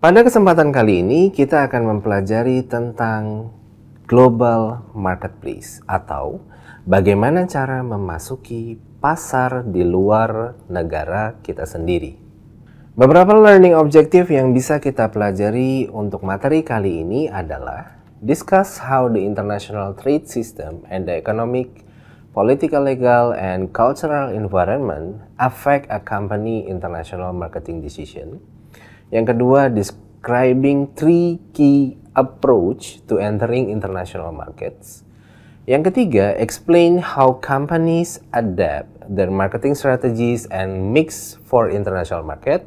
Pada kesempatan kali ini kita akan mempelajari tentang global marketplace atau bagaimana cara memasuki pasar di luar negara kita sendiri. Beberapa learning objective yang bisa kita pelajari untuk materi kali ini adalah discuss how the international trade system and the economic, political, legal, and cultural environment affect a company international marketing decision yang kedua, describing three key approach to entering international markets. Yang ketiga, explain how companies adapt their marketing strategies and mix for international market.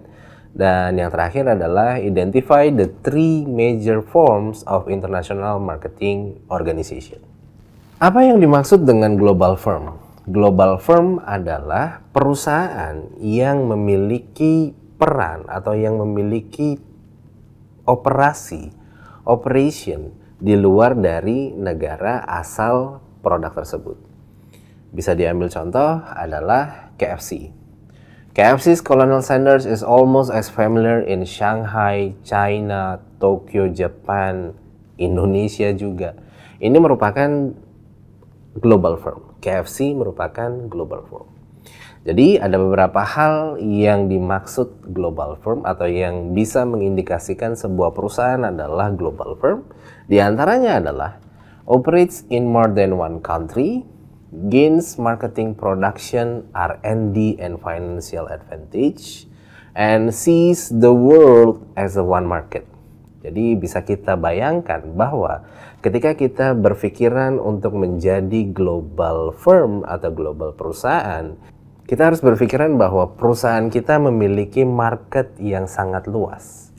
Dan yang terakhir adalah identify the three major forms of international marketing organization. Apa yang dimaksud dengan global firm? Global firm adalah perusahaan yang memiliki peran atau yang memiliki operasi operation di luar dari negara asal produk tersebut. Bisa diambil contoh adalah KFC. KFC's Colonel Sanders is almost as familiar in Shanghai, China, Tokyo, Japan, Indonesia juga. Ini merupakan global firm. KFC merupakan global firm. Jadi ada beberapa hal yang dimaksud global firm atau yang bisa mengindikasikan sebuah perusahaan adalah global firm. Di antaranya adalah operates in more than one country, gains marketing, production, R&D and financial advantage, and sees the world as a one market. Jadi bisa kita bayangkan bahwa ketika kita berpikiran untuk menjadi global firm atau global perusahaan, kita harus berpikiran bahwa perusahaan kita memiliki market yang sangat luas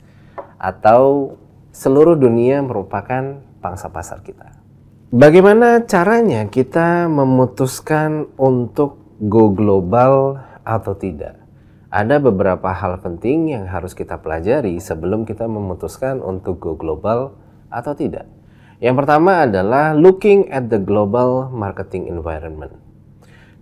atau seluruh dunia merupakan pangsa pasar kita. Bagaimana caranya kita memutuskan untuk go global atau tidak? Ada beberapa hal penting yang harus kita pelajari sebelum kita memutuskan untuk go global atau tidak. Yang pertama adalah looking at the global marketing environment.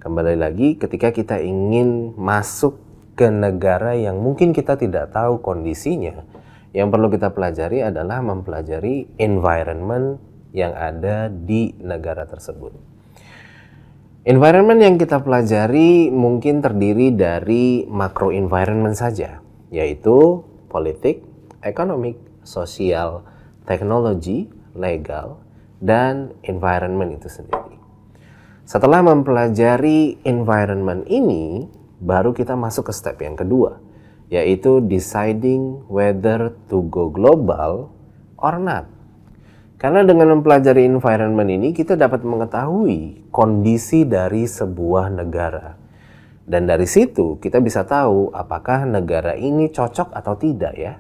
Kembali lagi ketika kita ingin masuk ke negara yang mungkin kita tidak tahu kondisinya, yang perlu kita pelajari adalah mempelajari environment yang ada di negara tersebut. Environment yang kita pelajari mungkin terdiri dari macro environment saja, yaitu politik, ekonomi, sosial, teknologi, legal, dan environment itu sendiri. Setelah mempelajari environment ini, baru kita masuk ke step yang kedua, yaitu deciding whether to go global or not. Karena dengan mempelajari environment ini, kita dapat mengetahui kondisi dari sebuah negara. Dan dari situ kita bisa tahu apakah negara ini cocok atau tidak ya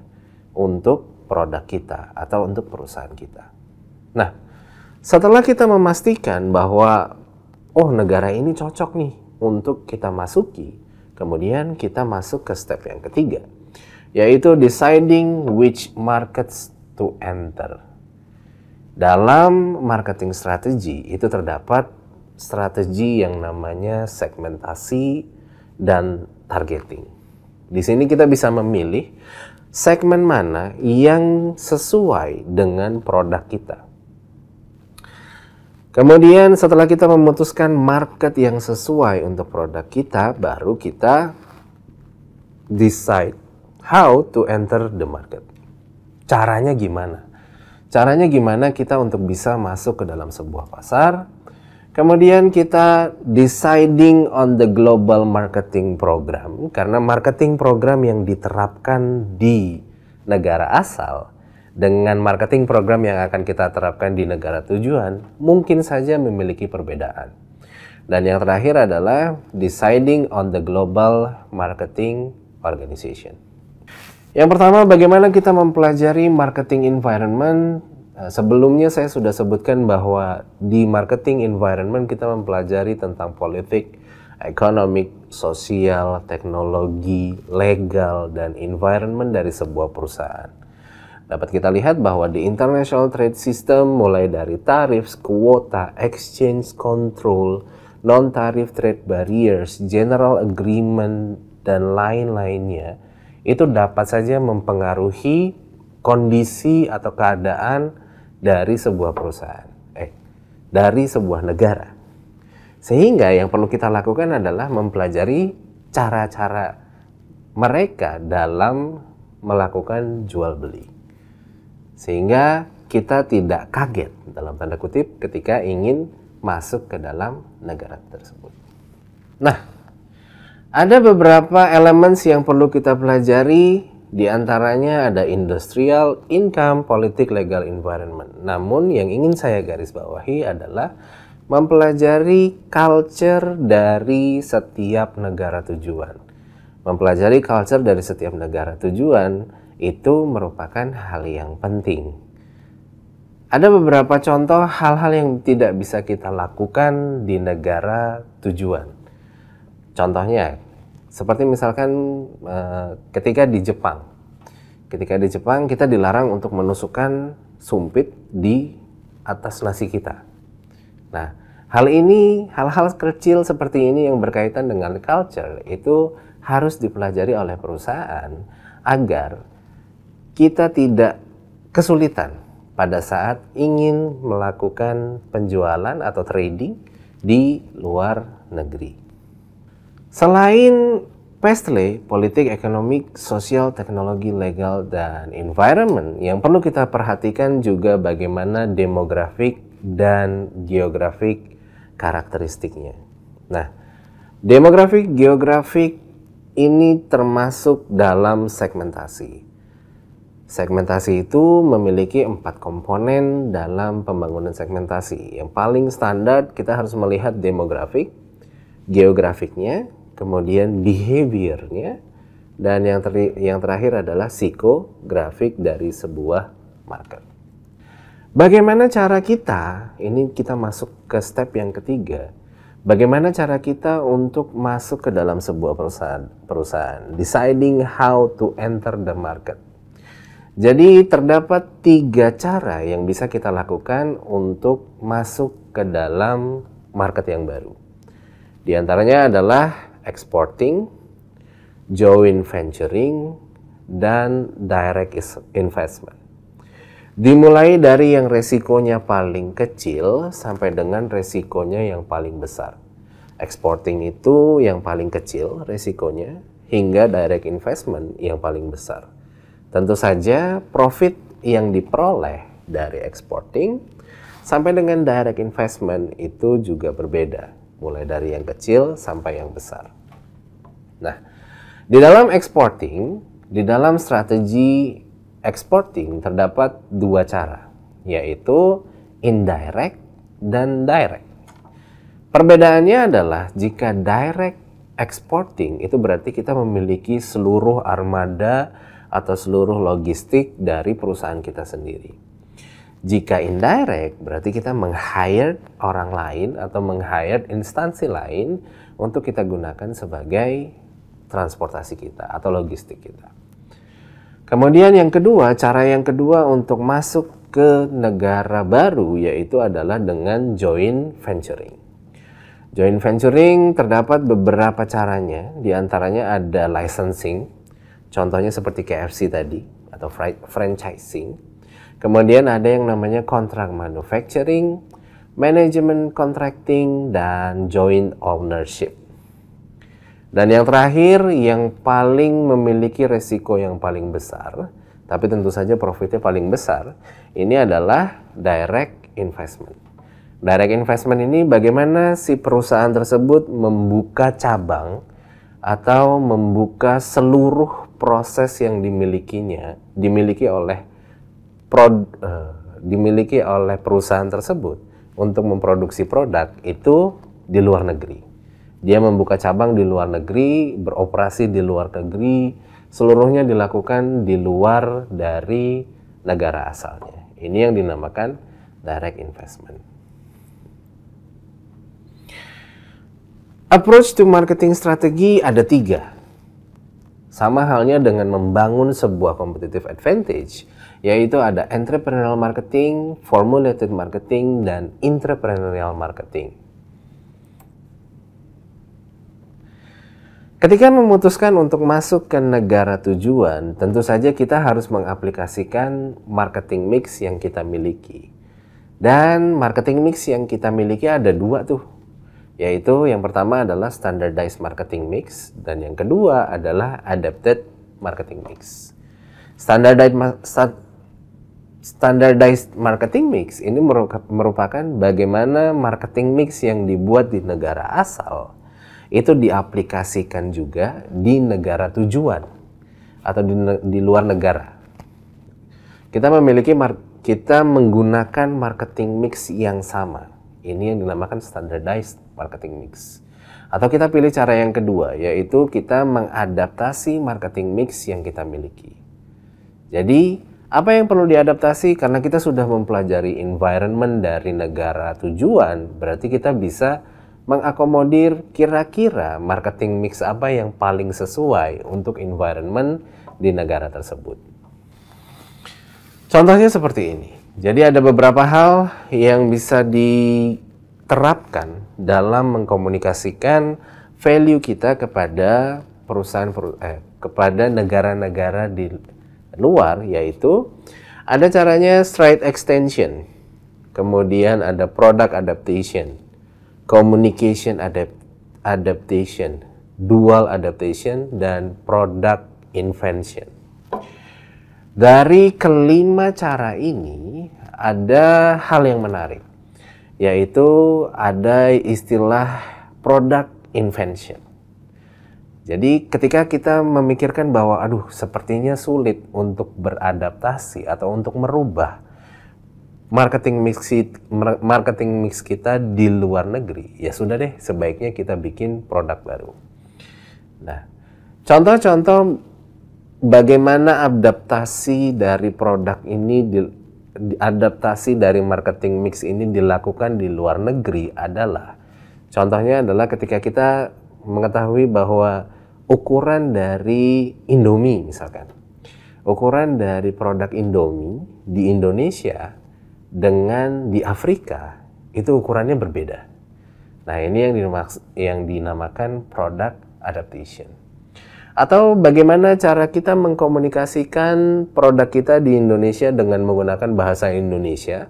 untuk produk kita atau untuk perusahaan kita. Nah, setelah kita memastikan bahwa oh negara ini cocok nih untuk kita masuki. Kemudian kita masuk ke step yang ketiga, yaitu deciding which markets to enter. Dalam marketing strategi itu terdapat strategi yang namanya segmentasi dan targeting. Di sini kita bisa memilih segmen mana yang sesuai dengan produk kita. Kemudian setelah kita memutuskan market yang sesuai untuk produk kita, baru kita decide how to enter the market. Caranya gimana? Caranya gimana kita untuk bisa masuk ke dalam sebuah pasar? Kemudian kita deciding on the global marketing program karena marketing program yang diterapkan di negara asal dengan marketing program yang akan kita terapkan di negara tujuan mungkin saja memiliki perbedaan. Dan yang terakhir adalah deciding on the global marketing organization. Yang pertama, bagaimana kita mempelajari marketing environment? Eh, sebelumnya saya sudah sebutkan bahwa di marketing environment kita mempelajari tentang politik, ekonomi, sosial, teknologi, legal, dan environment dari sebuah perusahaan. Dapat kita lihat bahwa di international trade system mulai dari tarif, kuota, exchange control, non-tarif trade barriers, general agreement, dan lain-lainnya itu dapat saja mempengaruhi kondisi atau keadaan dari sebuah perusahaan, eh, dari sebuah negara. Sehingga yang perlu kita lakukan adalah mempelajari cara-cara mereka dalam melakukan jual beli. Sehingga kita tidak kaget dalam tanda kutip ketika ingin masuk ke dalam negara tersebut. Nah, ada beberapa elemen yang perlu kita pelajari di antaranya ada industrial, income, politik, legal environment. Namun yang ingin saya garis bawahi adalah mempelajari culture dari setiap negara tujuan. Mempelajari culture dari setiap negara tujuan itu merupakan hal yang penting. Ada beberapa contoh hal-hal yang tidak bisa kita lakukan di negara tujuan. Contohnya, seperti misalkan eh, ketika di Jepang. Ketika di Jepang kita dilarang untuk menusukkan sumpit di atas nasi kita. Nah, hal ini, hal-hal kecil seperti ini yang berkaitan dengan culture itu harus dipelajari oleh perusahaan agar kita tidak kesulitan pada saat ingin melakukan penjualan atau trading di luar negeri. Selain Pestle, politik, ekonomi, sosial, teknologi, legal, dan environment, yang perlu kita perhatikan juga bagaimana demografik dan geografik karakteristiknya. Nah, demografik, geografik ini termasuk dalam segmentasi Segmentasi itu memiliki empat komponen dalam pembangunan segmentasi. Yang paling standar kita harus melihat demografik, geografiknya, kemudian behaviornya, dan yang, ter yang terakhir adalah psikografik dari sebuah market. Bagaimana cara kita, ini kita masuk ke step yang ketiga, bagaimana cara kita untuk masuk ke dalam sebuah perusahaan, perusahaan deciding how to enter the market. Jadi terdapat tiga cara yang bisa kita lakukan untuk masuk ke dalam market yang baru. Di antaranya adalah exporting, joint venturing, dan direct investment. Dimulai dari yang resikonya paling kecil sampai dengan resikonya yang paling besar. Exporting itu yang paling kecil resikonya hingga direct investment yang paling besar. Tentu saja profit yang diperoleh dari exporting sampai dengan direct investment itu juga berbeda, mulai dari yang kecil sampai yang besar. Nah, di dalam exporting, di dalam strategi exporting terdapat dua cara, yaitu indirect dan direct. Perbedaannya adalah jika direct exporting itu berarti kita memiliki seluruh armada atau seluruh logistik dari perusahaan kita sendiri. Jika indirect, berarti kita meng-hire orang lain atau meng-hire instansi lain untuk kita gunakan sebagai transportasi kita atau logistik kita. Kemudian yang kedua, cara yang kedua untuk masuk ke negara baru yaitu adalah dengan joint venturing. Joint venturing terdapat beberapa caranya, diantaranya ada licensing, Contohnya seperti KFC tadi atau franchising. Kemudian ada yang namanya kontrak manufacturing, management contracting dan joint ownership. Dan yang terakhir yang paling memiliki resiko yang paling besar, tapi tentu saja profitnya paling besar, ini adalah direct investment. Direct investment ini bagaimana si perusahaan tersebut membuka cabang atau membuka seluruh proses yang dimilikinya dimiliki oleh prod, uh, dimiliki oleh perusahaan tersebut untuk memproduksi produk itu di luar negeri. Dia membuka cabang di luar negeri, beroperasi di luar negeri, seluruhnya dilakukan di luar dari negara asalnya. Ini yang dinamakan direct investment. Approach to marketing strategi ada tiga. Sama halnya dengan membangun sebuah competitive advantage, yaitu ada entrepreneurial marketing, formulated marketing, dan entrepreneurial marketing. Ketika memutuskan untuk masuk ke negara tujuan, tentu saja kita harus mengaplikasikan marketing mix yang kita miliki. Dan marketing mix yang kita miliki ada dua tuh yaitu yang pertama adalah standardized marketing mix dan yang kedua adalah adapted marketing mix. Standardized standardized marketing mix ini merupakan bagaimana marketing mix yang dibuat di negara asal itu diaplikasikan juga di negara tujuan atau di, di luar negara. Kita memiliki kita menggunakan marketing mix yang sama ini yang dinamakan standardized marketing mix. Atau kita pilih cara yang kedua, yaitu kita mengadaptasi marketing mix yang kita miliki. Jadi, apa yang perlu diadaptasi? Karena kita sudah mempelajari environment dari negara tujuan, berarti kita bisa mengakomodir kira-kira marketing mix apa yang paling sesuai untuk environment di negara tersebut. Contohnya seperti ini. Jadi ada beberapa hal yang bisa diterapkan dalam mengkomunikasikan value kita kepada perusahaan eh, kepada negara-negara di luar yaitu ada caranya straight extension. Kemudian ada product adaptation, communication adapt adaptation, dual adaptation dan product invention. Dari kelima cara ini ada hal yang menarik, yaitu ada istilah product invention. Jadi ketika kita memikirkan bahwa aduh sepertinya sulit untuk beradaptasi atau untuk merubah marketing mix marketing mix kita di luar negeri, ya sudah deh sebaiknya kita bikin produk baru. Nah, contoh-contoh bagaimana adaptasi dari produk ini di, adaptasi dari marketing mix ini dilakukan di luar negeri adalah contohnya adalah ketika kita mengetahui bahwa ukuran dari Indomie misalkan ukuran dari produk Indomie di Indonesia dengan di Afrika itu ukurannya berbeda. Nah, ini yang, dinamakan, yang dinamakan product adaptation. Atau bagaimana cara kita mengkomunikasikan produk kita di Indonesia dengan menggunakan bahasa Indonesia?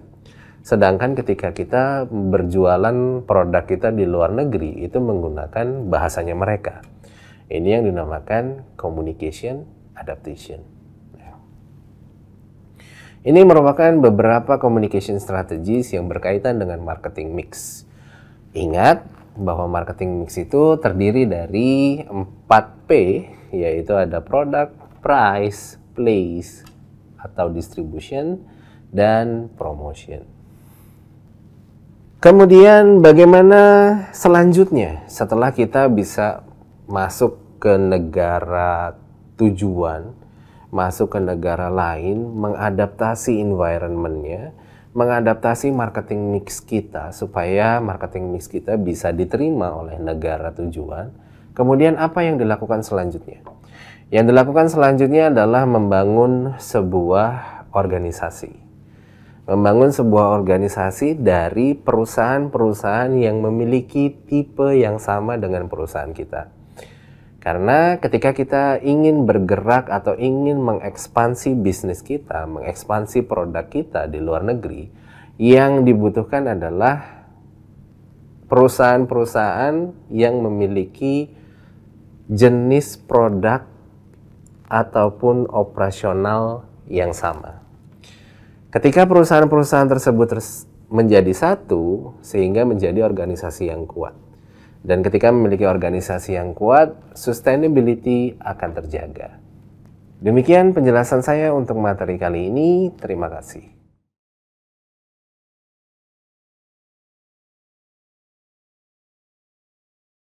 Sedangkan ketika kita berjualan produk kita di luar negeri itu menggunakan bahasanya mereka. Ini yang dinamakan communication adaptation. Ini merupakan beberapa communication strategies yang berkaitan dengan marketing mix. Ingat, bahwa marketing mix itu terdiri dari 4P, yaitu ada product, price, place, atau distribution, dan promotion. Kemudian bagaimana selanjutnya setelah kita bisa masuk ke negara tujuan, masuk ke negara lain, mengadaptasi environmentnya, mengadaptasi marketing mix kita supaya marketing mix kita bisa diterima oleh negara tujuan. Kemudian apa yang dilakukan selanjutnya? Yang dilakukan selanjutnya adalah membangun sebuah organisasi. Membangun sebuah organisasi dari perusahaan-perusahaan yang memiliki tipe yang sama dengan perusahaan kita. Karena ketika kita ingin bergerak atau ingin mengekspansi bisnis kita, mengekspansi produk kita di luar negeri, yang dibutuhkan adalah perusahaan-perusahaan yang memiliki jenis produk ataupun operasional yang sama. Ketika perusahaan-perusahaan tersebut menjadi satu, sehingga menjadi organisasi yang kuat. Dan ketika memiliki organisasi yang kuat, sustainability akan terjaga. Demikian penjelasan saya untuk materi kali ini. Terima kasih.